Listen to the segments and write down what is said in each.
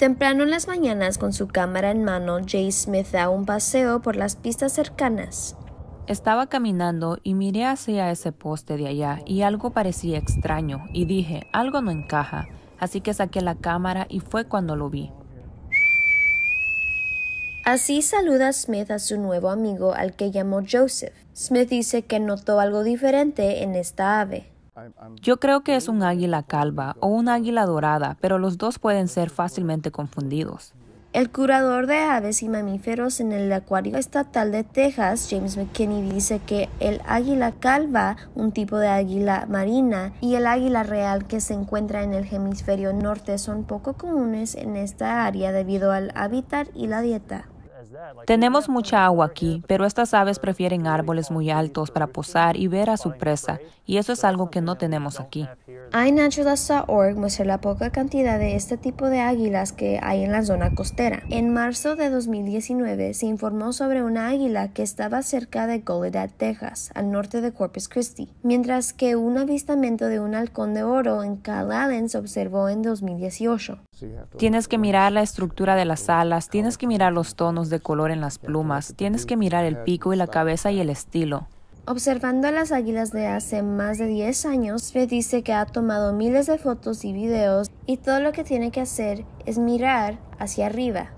Temprano en las mañanas, con su cámara en mano, Jay Smith da un paseo por las pistas cercanas. Estaba caminando y miré hacia ese poste de allá y algo parecía extraño y dije, algo no encaja, así que saqué la cámara y fue cuando lo vi. Así saluda Smith a su nuevo amigo al que llamó Joseph. Smith dice que notó algo diferente en esta ave. Yo creo que es un águila calva o un águila dorada, pero los dos pueden ser fácilmente confundidos. El curador de aves y mamíferos en el Acuario Estatal de Texas, James McKinney, dice que el águila calva, un tipo de águila marina, y el águila real que se encuentra en el hemisferio norte son poco comunes en esta área debido al hábitat y la dieta. Tenemos mucha agua aquí, pero estas aves prefieren árboles muy altos para posar y ver a su presa, y eso es algo que no tenemos aquí iNaturalist.org muestra la poca cantidad de este tipo de águilas que hay en la zona costera. En marzo de 2019 se informó sobre una águila que estaba cerca de Goledad, Texas, al norte de Corpus Christi, mientras que un avistamiento de un halcón de oro en Allen se observó en 2018. Tienes que mirar la estructura de las alas, tienes que mirar los tonos de color en las plumas, tienes que mirar el pico y la cabeza y el estilo. Observando a las águilas de hace más de 10 años, Smith dice que ha tomado miles de fotos y videos y todo lo que tiene que hacer es mirar hacia arriba.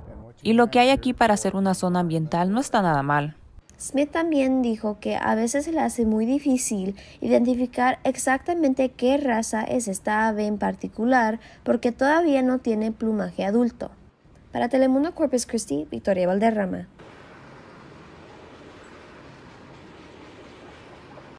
Y lo que hay aquí para hacer una zona ambiental no está nada mal. Smith también dijo que a veces se le hace muy difícil identificar exactamente qué raza es esta ave en particular porque todavía no tiene plumaje adulto. Para Telemundo Corpus Christi, Victoria Valderrama.